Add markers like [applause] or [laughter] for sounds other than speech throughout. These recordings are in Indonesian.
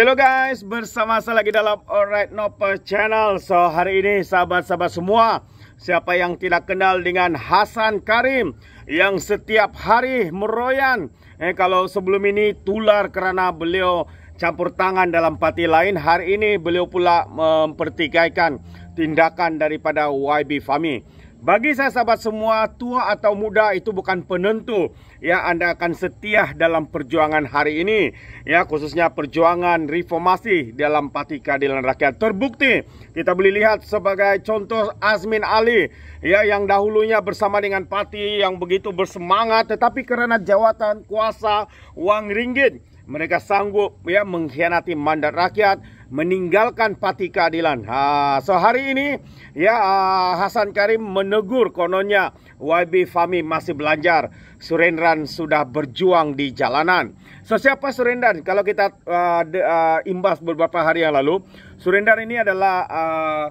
Hello guys, bersama saya lagi dalam Alright Noper Channel. So hari ini sahabat-sahabat semua, siapa yang tidak kenal dengan Hasan Karim yang setiap hari meroyan eh kalau sebelum ini tular kerana beliau campur tangan dalam parti lain, hari ini beliau pula mempertikaikan tindakan daripada YB Fami. Bagi saya sahabat semua, tua atau muda itu bukan penentu. Ya, Anda akan setia dalam perjuangan hari ini. Ya, khususnya perjuangan reformasi dalam Parti Keadilan Rakyat. Terbukti, kita boleh lihat sebagai contoh Azmin Ali. Ya, yang dahulunya bersama dengan Pati yang begitu bersemangat. Tetapi karena jawatan kuasa uang ringgit, mereka sanggup ya mengkhianati mandat rakyat meninggalkan pati keadilan. Ha, so hari ini ya ah, Hasan Karim menegur kononnya YB Fami masih belajar. Surendran sudah berjuang di jalanan. So siapa Surendran? Kalau kita uh, de, uh, imbas beberapa hari yang lalu, Surendran ini adalah uh,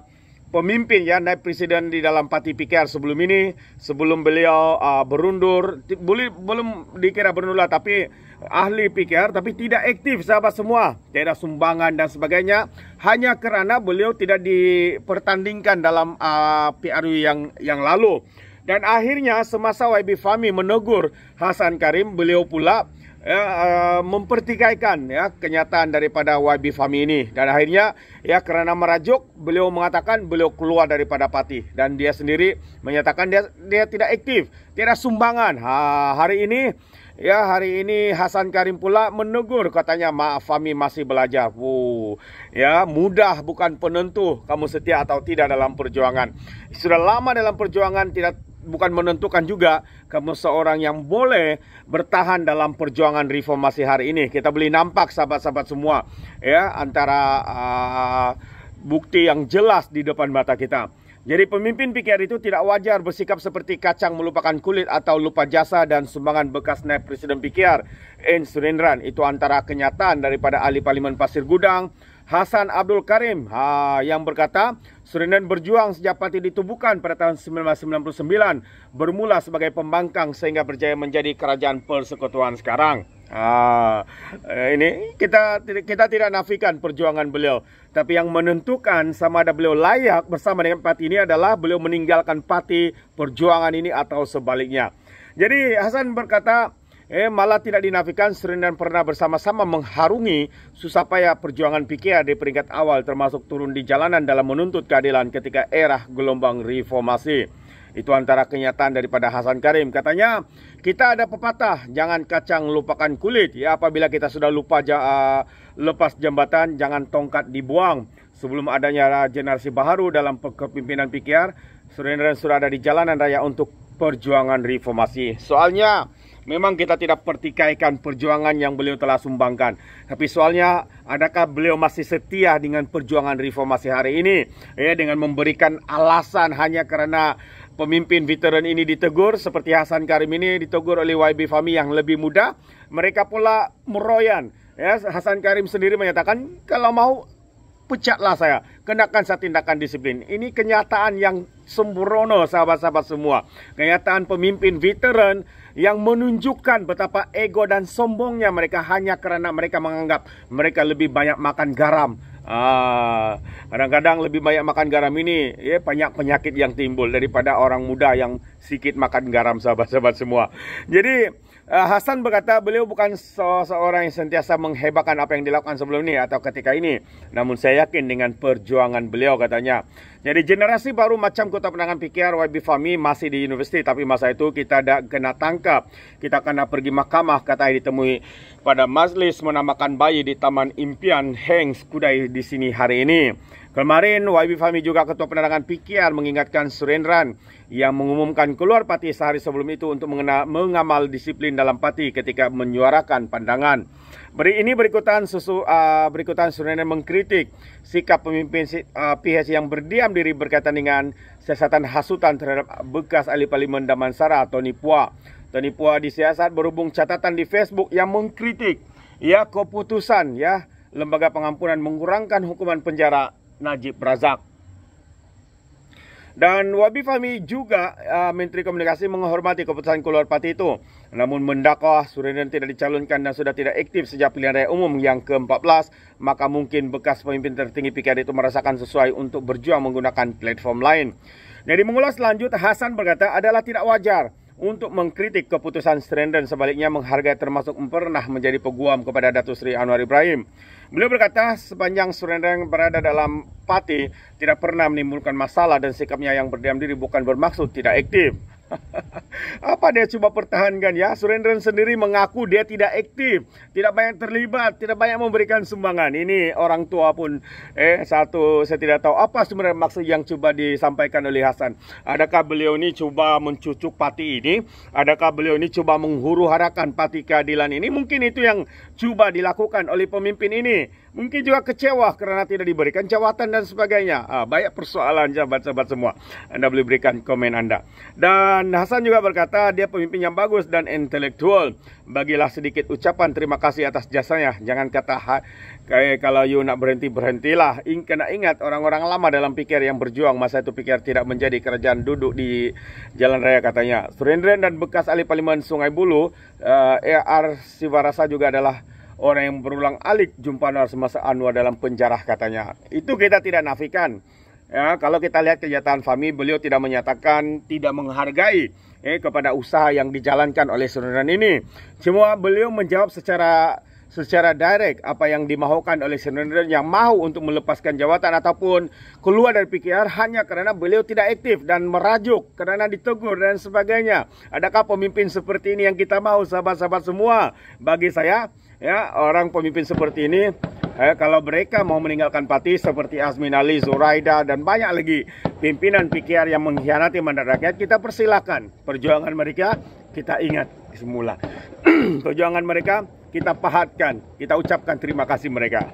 pemimpin ya naik presiden di dalam parti PKR sebelum ini sebelum beliau uh, berundur boleh belum dikira berundur lah tapi ahli PKR tapi tidak aktif sahabat semua tidak sumbangan dan sebagainya hanya kerana beliau tidak dipertandingkan dalam uh, PRU yang yang lalu dan akhirnya semasa YB Fami menegur Hasan Karim beliau pula ya, uh, mempertikaikan ya kenyataan daripada YB Fami ini dan akhirnya ya karena merajuk beliau mengatakan beliau keluar daripada parti dan dia sendiri menyatakan dia dia tidak aktif, tidak sumbangan. Ha, hari ini Ya hari ini Hasan Karim pula menegur katanya Maaf Fami masih belajar Wuh, Ya mudah bukan penentu kamu setia atau tidak dalam perjuangan Sudah lama dalam perjuangan tidak bukan menentukan juga kamu seorang yang boleh bertahan dalam perjuangan reformasi hari ini. Kita beli nampak sahabat-sahabat semua ya antara uh, bukti yang jelas di depan mata kita. Jadi pemimpin pikir itu tidak wajar bersikap seperti kacang melupakan kulit atau lupa jasa dan sumbangan bekas naib Presiden pikir N. Itu antara kenyataan daripada ahli parlimen Pasir Gudang, Hasan Abdul Karim ha, yang berkata Surinden berjuang sejak parti ditubuhkan pada tahun 1999 bermula sebagai pembangkang sehingga berjaya menjadi kerajaan persekutuan sekarang. Ha, eh, ini kita kita tidak nafikan perjuangan beliau, tapi yang menentukan sama ada beliau layak bersama dengan parti ini adalah beliau meninggalkan parti perjuangan ini atau sebaliknya. Jadi Hasan berkata Eh, malah tidak dinafikan sering pernah bersama-sama mengharungi susah payah perjuangan PKR di peringkat awal termasuk turun di jalanan dalam menuntut keadilan ketika era gelombang reformasi. Itu antara kenyataan daripada Hasan Karim. Katanya, kita ada pepatah, jangan kacang lupakan kulit. Ya, apabila kita sudah lupa ja, uh, lepas jembatan, jangan tongkat dibuang. Sebelum adanya generasi baru dalam kepimpinan PKR, Surendran sudah ada di jalanan raya untuk perjuangan reformasi. Soalnya, Memang kita tidak pertikaikan perjuangan yang beliau telah sumbangkan. Tapi soalnya adakah beliau masih setia dengan perjuangan reformasi hari ini? Ya, dengan memberikan alasan hanya karena pemimpin veteran ini ditegur seperti Hasan Karim ini ditegur oleh YB Fahmi yang lebih muda. Mereka pula meroyan. Ya, Hasan Karim sendiri menyatakan kalau mau pecatlah saya. Kenakan saya tindakan disiplin. Ini kenyataan yang sembrono sahabat-sahabat semua. Kenyataan pemimpin veteran yang menunjukkan betapa ego dan sombongnya mereka hanya karena mereka menganggap mereka lebih banyak makan garam. kadang ah, kadang-kadang lebih banyak makan garam ini ya banyak penyakit yang timbul daripada orang muda yang sedikit makan garam sahabat-sahabat semua. Jadi Eh, Hasan berkata beliau bukan seorang yang sentiasa menghebahkan apa yang dilakukan sebelum ini atau ketika ini. Namun saya yakin dengan perjuangan beliau katanya. Jadi generasi baru macam Kota Penangan PKR YB Fahmi masih di universiti tapi masa itu kita tidak kena tangkap. Kita kena pergi mahkamah kata ditemui pada majlis menamakan bayi di Taman Impian Hengs Kudai di sini hari ini. Kemarin YB Fahmi juga Ketua Penerangan PKR mengingatkan Surendran yang mengumumkan keluar parti sehari sebelum itu untuk mengena, mengamal disiplin dalam parti ketika menyuarakan pandangan. Beri ini berikutan susu uh, berikutan Surendran mengkritik sikap pemimpin uh, ah, PHS yang berdiam dari diri berkaitan dengan siasatan hasutan terhadap bekas ahli parlimen Damansara Tony Pua. Tony Pua disiasat berhubung catatan di Facebook yang mengkritik ya keputusan ya Lembaga Pengampunan mengurangkan hukuman penjara Najib Razak. Dan Wabi Fahmi juga uh, Menteri Komunikasi menghormati keputusan keluar parti itu. Namun mendakwah Surinan tidak dicalonkan dan sudah tidak aktif sejak pilihan raya umum yang ke-14, maka mungkin bekas pemimpin tertinggi PKR itu merasakan sesuai untuk berjuang menggunakan platform lain. Jadi mengulas lanjut, Hasan berkata adalah tidak wajar. untuk mengkritik keputusan Strandon sebaliknya menghargai termasuk pernah menjadi peguam kepada Datuk Sri Anwar Ibrahim. Beliau berkata sepanjang Strandon berada dalam parti tidak pernah menimbulkan masalah dan sikapnya yang berdiam diri bukan bermaksud tidak aktif. [laughs] Apa dia coba pertahankan ya? Surendran sendiri mengaku dia tidak aktif, tidak banyak terlibat, tidak banyak memberikan sumbangan. Ini orang tua pun eh satu saya tidak tahu apa sebenarnya maksud yang coba disampaikan oleh Hasan. Adakah beliau ini coba mencucuk pati ini? Adakah beliau ini coba menghuru harakan pati keadilan ini? Mungkin itu yang coba dilakukan oleh pemimpin ini. Mungkin juga kecewa karena tidak diberikan jawatan dan sebagainya. Ah, banyak persoalan sahabat-sahabat semua. Anda boleh berikan komen Anda. Dan Hasan juga berkata dia pemimpin yang bagus dan intelektual. Bagilah sedikit ucapan terima kasih atas jasanya. Jangan kata kayak kalau you nak berhenti berhentilah. Ing kena ingat orang-orang lama dalam pikir yang berjuang masa itu pikir tidak menjadi kerajaan duduk di jalan raya katanya. Surendran dan bekas ahli parlimen Sungai Bulu, uh, E.R. Ah, Sivarasa juga adalah orang yang berulang alik jumpa semasa Anwar dalam penjara katanya. Itu kita tidak nafikan. Ya, kalau kita lihat kenyataan Fami, beliau tidak menyatakan tidak menghargai eh, kepada usaha yang dijalankan oleh Sunan ini. Semua beliau menjawab secara secara direct apa yang dimahukan oleh senior yang mau untuk melepaskan jawatan ataupun keluar dari PKR hanya karena beliau tidak aktif dan merajuk karena ditegur dan sebagainya. Adakah pemimpin seperti ini yang kita mau sahabat-sahabat semua? Bagi saya ya orang pemimpin seperti ini eh, kalau mereka mau meninggalkan parti seperti Azmin Ali, Zuraida dan banyak lagi pimpinan PKR yang mengkhianati mandat rakyat, kita persilahkan perjuangan mereka kita ingat semula. [clears throat] perjuangan mereka kita pahatkan, kita ucapkan terima kasih mereka.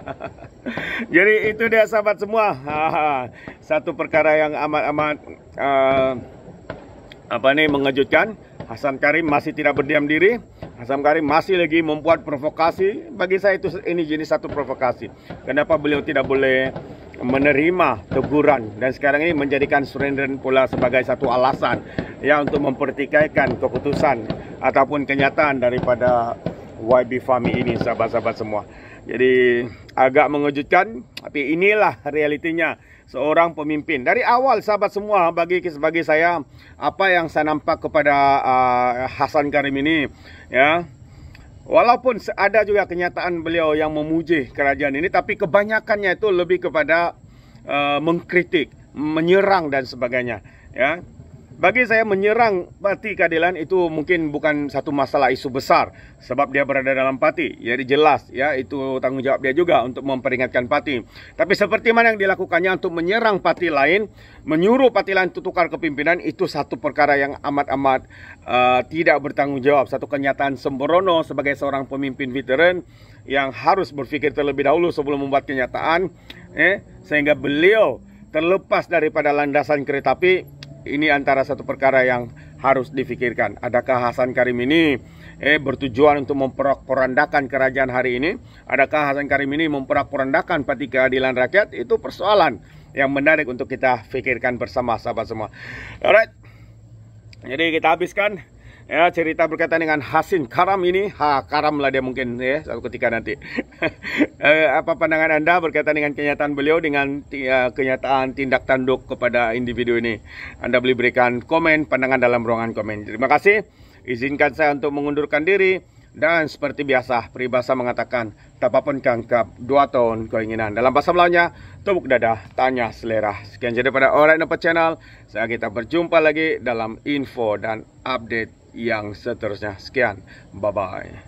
[laughs] Jadi itu dia sahabat semua. Satu perkara yang amat-amat uh, eh, apa nih mengejutkan. Hasan Karim masih tidak berdiam diri. Hasan Karim masih lagi membuat provokasi. Bagi saya itu ini jenis satu provokasi. Kenapa beliau tidak boleh menerima teguran dan sekarang ini menjadikan surrenderan pula sebagai satu alasan ya untuk mempertikaikan keputusan ataupun kenyataan daripada YB Farming ini sahabat-sahabat semua. Jadi agak mengejutkan tapi inilah realitinya seorang pemimpin. Dari awal sahabat semua bagi sebagai saya apa yang saya nampak kepada uh, Hasan Karim ini ya. Walaupun ada juga kenyataan beliau yang memuji kerajaan ini tapi kebanyakannya itu lebih kepada uh, mengkritik, menyerang dan sebagainya ya. Bagi saya menyerang parti keadilan itu mungkin bukan satu masalah isu besar sebab dia berada dalam parti. Jadi ya, jelas ya itu tanggung jawab dia juga untuk memperingatkan parti. Tapi seperti mana yang dilakukannya untuk menyerang parti lain, menyuruh parti lain untuk tukar kepimpinan itu satu perkara yang amat-amat uh, tidak bertanggung jawab, satu kenyataan sembrono sebagai seorang pemimpin veteran yang harus berpikir terlebih dahulu sebelum membuat kenyataan eh sehingga beliau terlepas daripada landasan kereta api ini antara satu perkara yang harus difikirkan. Adakah Hasan Karim ini eh bertujuan untuk memperak perandakan kerajaan hari ini? Adakah Hasan Karim ini memperak perandakan peti keadilan rakyat? Itu persoalan yang menarik untuk kita pikirkan bersama sahabat semua. Alright. Jadi kita habiskan ya cerita berkaitan dengan Hasin Karam ini ha Karam lah dia mungkin ya satu ketika nanti [laughs] eh, apa pandangan anda berkaitan dengan kenyataan beliau dengan eh, kenyataan tindak tanduk kepada individu ini anda boleh berikan komen pandangan dalam ruangan komen terima kasih izinkan saya untuk mengundurkan diri dan seperti biasa peribahasa mengatakan tak apa pun kangkap dua tahun keinginan dalam bahasa Melayunya tubuk dada tanya selera sekian jadi pada Alright dapat Channel saya kita berjumpa lagi dalam info dan update yang seterusnya. Sekian, bye-bye.